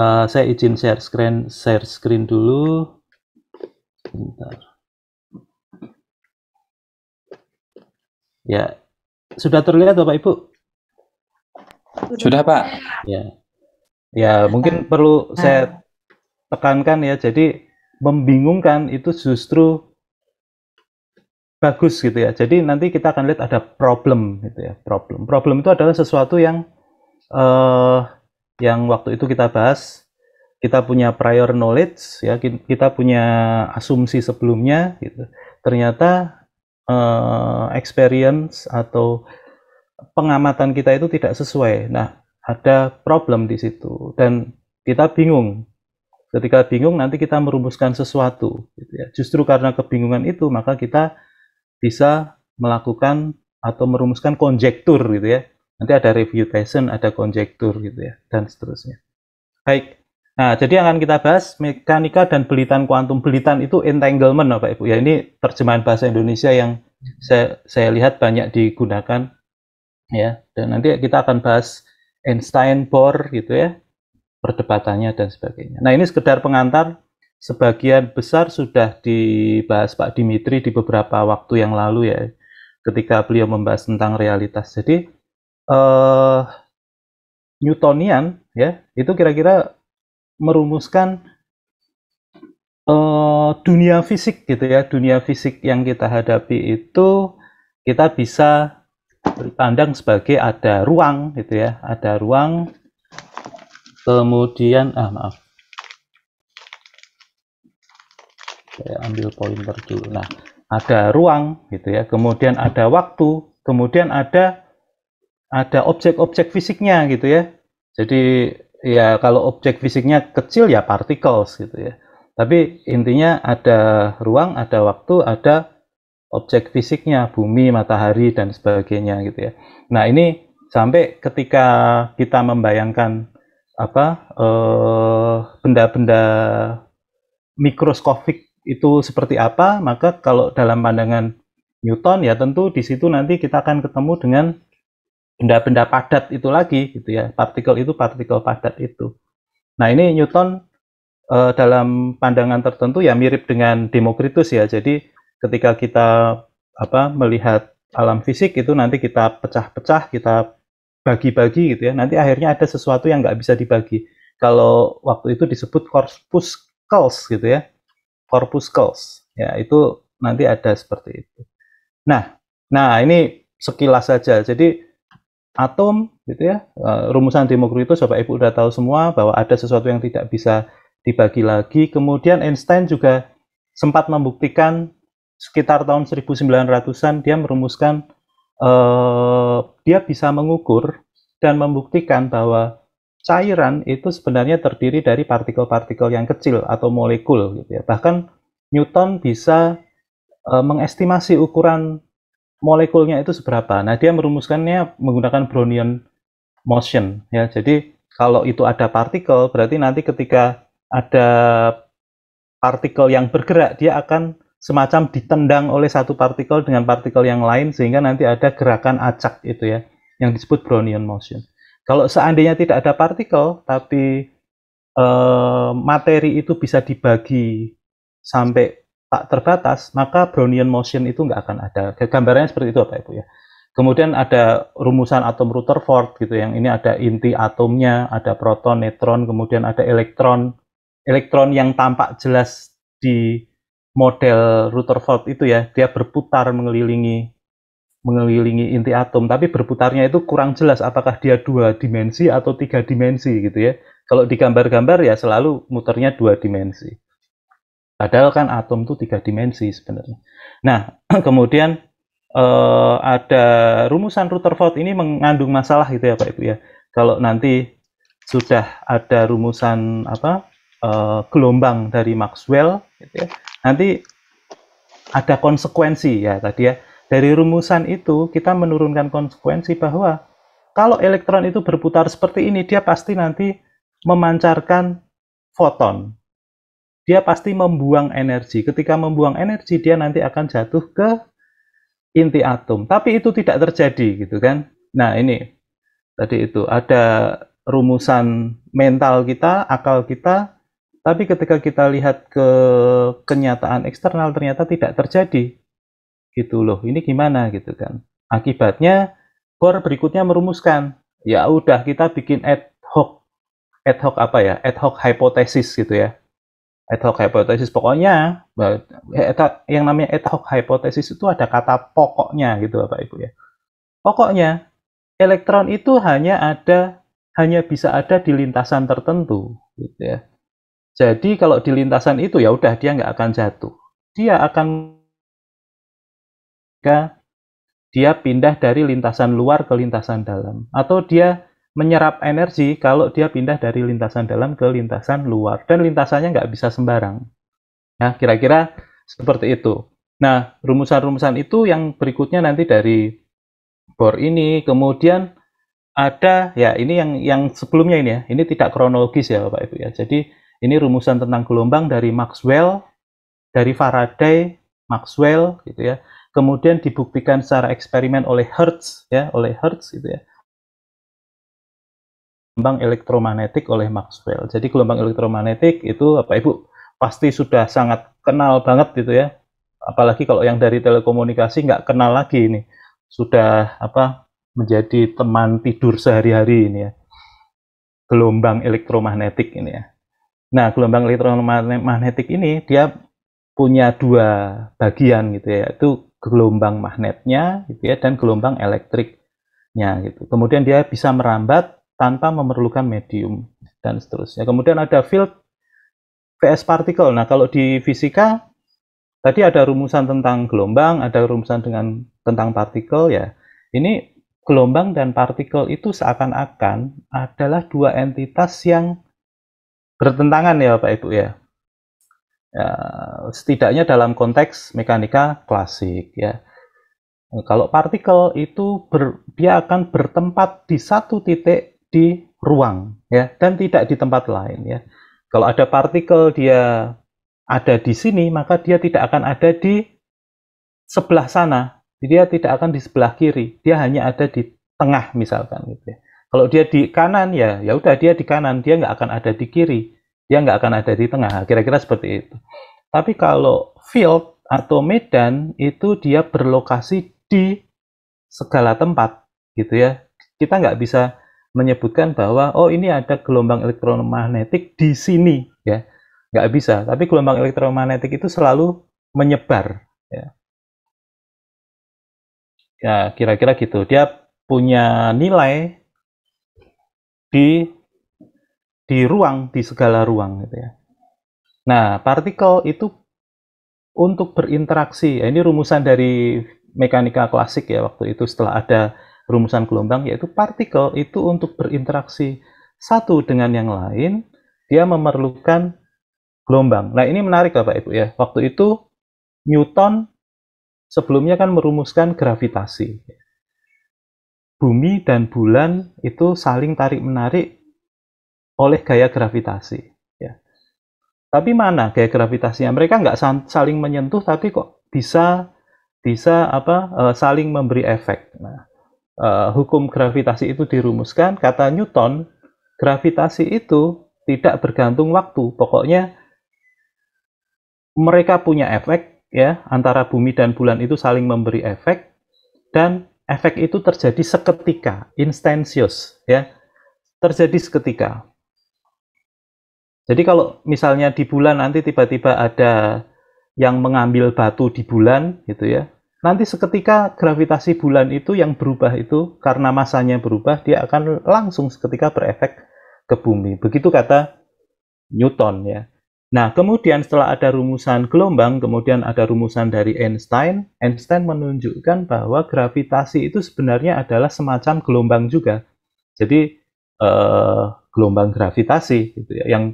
Uh, saya izin share screen, share screen dulu. Bentar. Ya, sudah terlihat Bapak Ibu? Sudah Pak. Ya, ya mungkin perlu saya ah. tekankan ya. Jadi membingungkan itu justru bagus gitu ya. Jadi nanti kita akan lihat ada problem gitu ya, problem. Problem itu adalah sesuatu yang uh, yang waktu itu kita bahas kita punya prior knowledge ya, kita punya asumsi sebelumnya gitu. Ternyata uh, experience atau pengamatan kita itu tidak sesuai. Nah, ada problem di situ dan kita bingung ketika bingung nanti kita merumuskan sesuatu gitu ya. justru karena kebingungan itu maka kita bisa melakukan atau merumuskan konjektur gitu ya. Nanti ada refutation, ada konjektur gitu ya, dan seterusnya. Baik, Nah, jadi yang akan kita bahas mekanika dan belitan kuantum. Belitan itu entanglement, Bapak Ibu. Ya, ini terjemahan bahasa Indonesia yang saya, saya lihat banyak digunakan. Ya, dan nanti kita akan bahas Einstein, Bohr, gitu ya, perdebatannya dan sebagainya. Nah, ini sekedar pengantar sebagian besar sudah dibahas Pak Dimitri di beberapa waktu yang lalu ya, ketika beliau membahas tentang realitas. Jadi eh, Newtonian ya itu kira-kira merumuskan uh, dunia fisik gitu ya, dunia fisik yang kita hadapi itu kita bisa pandang sebagai ada ruang gitu ya, ada ruang kemudian ah maaf saya ambil pointer dulu nah ada ruang gitu ya kemudian ada waktu kemudian ada ada objek-objek fisiknya gitu ya jadi ya kalau objek fisiknya kecil ya particles gitu ya tapi intinya ada ruang ada waktu ada objek fisiknya bumi matahari dan sebagainya gitu ya nah ini sampai ketika kita membayangkan apa eh, benda-benda eh, mikroskopik itu seperti apa, maka kalau dalam pandangan Newton ya tentu di situ nanti kita akan ketemu dengan benda-benda padat itu lagi gitu ya, partikel itu partikel padat itu. Nah ini Newton eh, dalam pandangan tertentu ya mirip dengan Demokritus ya, jadi ketika kita apa melihat alam fisik itu nanti kita pecah-pecah, kita bagi-bagi gitu ya. Nanti akhirnya ada sesuatu yang nggak bisa dibagi. Kalau waktu itu disebut corpuscles gitu ya corpuscles ya itu nanti ada seperti itu nah nah ini sekilas saja jadi atom gitu ya eh, rumusan Demokritus bapak ibu udah tahu semua bahwa ada sesuatu yang tidak bisa dibagi lagi kemudian Einstein juga sempat membuktikan sekitar tahun 1900-an dia merumuskan eh, dia bisa mengukur dan membuktikan bahwa cairan itu sebenarnya terdiri dari partikel-partikel yang kecil atau molekul gitu ya. Bahkan Newton bisa e, mengestimasi ukuran molekulnya itu seberapa. Nah, dia merumuskannya menggunakan Brownian motion ya. Jadi kalau itu ada partikel berarti nanti ketika ada partikel yang bergerak dia akan semacam ditendang oleh satu partikel dengan partikel yang lain sehingga nanti ada gerakan acak itu ya yang disebut Brownian motion. Kalau seandainya tidak ada partikel, tapi eh, materi itu bisa dibagi sampai tak terbatas, maka Brownian motion itu nggak akan ada. Gambarannya seperti itu, Pak Ibu ya. Kemudian ada rumusan atom Rutherford gitu, yang ini ada inti atomnya, ada proton, neutron, kemudian ada elektron. Elektron yang tampak jelas di model Rutherford itu ya, dia berputar mengelilingi mengelilingi inti atom, tapi berputarnya itu kurang jelas apakah dia dua dimensi atau tiga dimensi gitu ya. Kalau di gambar-gambar ya selalu muternya dua dimensi. Padahal kan atom itu tiga dimensi sebenarnya. Nah, kemudian eh, ada rumusan Rutherford ini mengandung masalah gitu ya Pak Ibu ya. Kalau nanti sudah ada rumusan apa eh, gelombang dari Maxwell, gitu ya, nanti ada konsekuensi ya tadi ya dari rumusan itu, kita menurunkan konsekuensi bahwa kalau elektron itu berputar seperti ini, dia pasti nanti memancarkan foton. Dia pasti membuang energi. Ketika membuang energi, dia nanti akan jatuh ke inti atom. Tapi itu tidak terjadi, gitu kan? Nah, ini tadi itu ada rumusan mental kita, akal kita, tapi ketika kita lihat ke kenyataan eksternal ternyata tidak terjadi gitu loh ini gimana gitu kan akibatnya bor berikutnya merumuskan ya udah kita bikin ad hoc ad hoc apa ya ad hoc hipotesis gitu ya ad hoc hipotesis pokoknya eh, eh, yang namanya ad hoc hipotesis itu ada kata pokoknya gitu Bapak Ibu ya pokoknya elektron itu hanya ada hanya bisa ada di lintasan tertentu gitu ya jadi kalau di lintasan itu ya udah dia nggak akan jatuh dia akan ketika dia pindah dari lintasan luar ke lintasan dalam atau dia menyerap energi kalau dia pindah dari lintasan dalam ke lintasan luar dan lintasannya nggak bisa sembarang nah kira-kira seperti itu nah rumusan-rumusan itu yang berikutnya nanti dari bor ini kemudian ada ya ini yang yang sebelumnya ini ya ini tidak kronologis ya bapak ibu ya jadi ini rumusan tentang gelombang dari Maxwell dari Faraday Maxwell gitu ya kemudian dibuktikan secara eksperimen oleh Hertz ya, oleh Hertz gitu ya. Gelombang elektromagnetik oleh Maxwell. Jadi gelombang elektromagnetik itu apa Ibu pasti sudah sangat kenal banget gitu ya. Apalagi kalau yang dari telekomunikasi nggak kenal lagi ini. Sudah apa menjadi teman tidur sehari-hari ini ya. Gelombang elektromagnetik ini ya. Nah, gelombang elektromagnetik ini dia punya dua bagian gitu ya. Itu gelombang magnetnya gitu ya dan gelombang elektriknya gitu. Kemudian dia bisa merambat tanpa memerlukan medium dan seterusnya. Kemudian ada field PS partikel. Nah, kalau di fisika tadi ada rumusan tentang gelombang, ada rumusan dengan tentang partikel ya. Ini gelombang dan partikel itu seakan-akan adalah dua entitas yang bertentangan ya Bapak Ibu ya ya, setidaknya dalam konteks mekanika klasik ya kalau partikel itu ber, dia akan bertempat di satu titik di ruang ya dan tidak di tempat lain ya kalau ada partikel dia ada di sini maka dia tidak akan ada di sebelah sana dia tidak akan di sebelah kiri dia hanya ada di tengah misalkan gitu ya kalau dia di kanan ya ya udah dia di kanan dia nggak akan ada di kiri dia nggak akan ada di tengah kira-kira seperti itu tapi kalau field atau medan itu dia berlokasi di segala tempat gitu ya kita nggak bisa menyebutkan bahwa oh ini ada gelombang elektromagnetik di sini ya nggak bisa tapi gelombang elektromagnetik itu selalu menyebar ya ya kira-kira gitu dia punya nilai di di ruang di segala ruang gitu ya. Nah, partikel itu untuk berinteraksi. Ya, ini rumusan dari mekanika klasik ya waktu itu setelah ada rumusan gelombang yaitu partikel itu untuk berinteraksi satu dengan yang lain dia memerlukan gelombang. Nah, ini menarik Bapak Ibu ya. Waktu itu Newton sebelumnya kan merumuskan gravitasi. Bumi dan bulan itu saling tarik-menarik oleh gaya gravitasi. Ya. Tapi mana gaya gravitasinya? Mereka nggak saling menyentuh, tapi kok bisa bisa apa eh, saling memberi efek. Nah, eh, hukum gravitasi itu dirumuskan, kata Newton, gravitasi itu tidak bergantung waktu. Pokoknya mereka punya efek ya antara bumi dan bulan itu saling memberi efek dan efek itu terjadi seketika, instansius ya. Terjadi seketika. Jadi kalau misalnya di bulan nanti tiba-tiba ada yang mengambil batu di bulan gitu ya. Nanti seketika gravitasi bulan itu yang berubah itu karena masanya berubah dia akan langsung seketika berefek ke bumi. Begitu kata Newton ya. Nah, kemudian setelah ada rumusan gelombang, kemudian ada rumusan dari Einstein. Einstein menunjukkan bahwa gravitasi itu sebenarnya adalah semacam gelombang juga. Jadi eh, gelombang gravitasi gitu ya, yang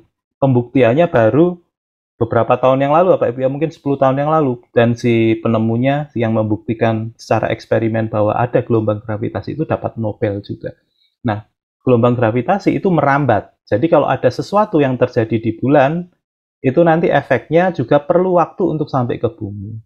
pembuktiannya baru beberapa tahun yang lalu Ibu ya mungkin 10 tahun yang lalu dan si penemunya yang membuktikan secara eksperimen bahwa ada gelombang gravitasi itu dapat Nobel juga. Nah, gelombang gravitasi itu merambat. Jadi kalau ada sesuatu yang terjadi di bulan itu nanti efeknya juga perlu waktu untuk sampai ke bumi.